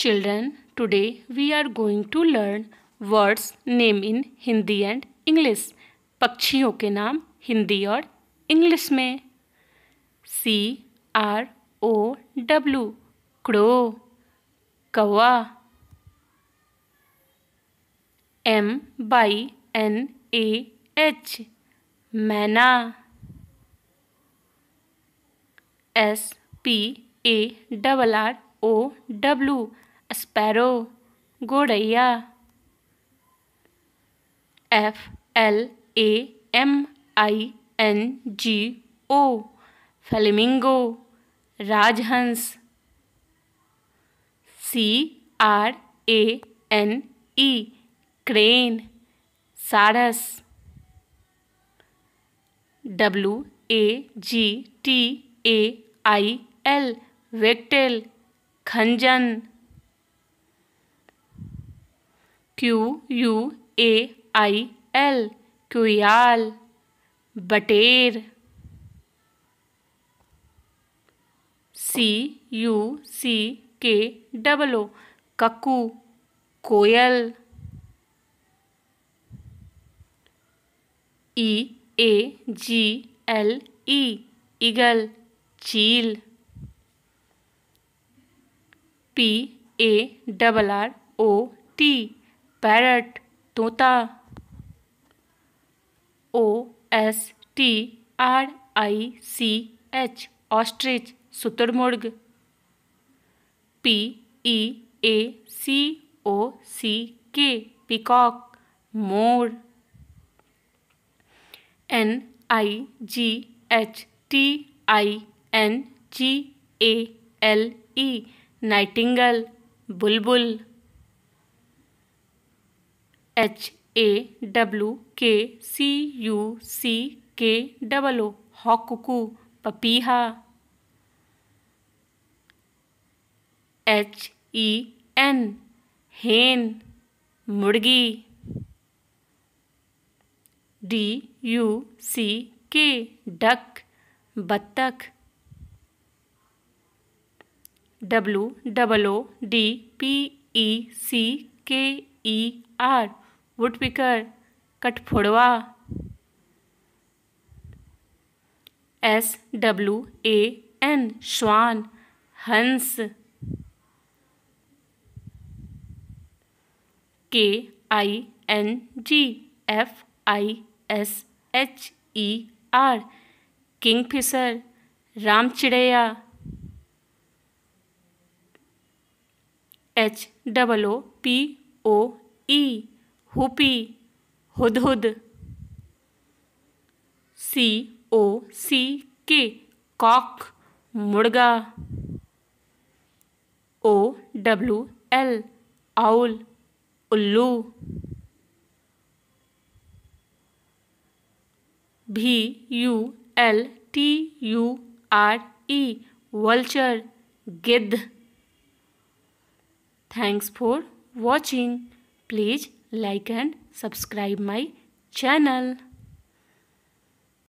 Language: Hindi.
Children, today we are going to learn words name in Hindi and English. pakshiyon ke naam hindi aur english mein c r o w crow kawa m y n a h maina s p a w r O W sparrow गोड़ैया F L A M I N G O flamingo राजहंस C R A N E crane सारस W A G T A I L wagtail खंजन Q U A I L quail बटेर C U C K double O cuckoo कोयल E A G L E eagle चील P A double R O T parrot तोता O S T R I C H ostrich शुतुरमुर्ग e P E A C O C K peacock मोर N I G H T I N G A L E nightingale बुलबुल H A W K C U C K double ओ हॉकुकू पपीहा एच ई एन हेन मुर्गी D you C K duck बत्तख W double O D P E C K E R woodpecker कठफोड़वा S W A N swan हंस K I N G F I S H E R kingfisher रामचिड़ैया H double O P O E hoopoe हुदहुद C O C K cock मुर्गा ओ डब्लू एल आउल उल्लू V U L T U R E vulture गिद्ध Thanks for watching. Please like and subscribe my channel.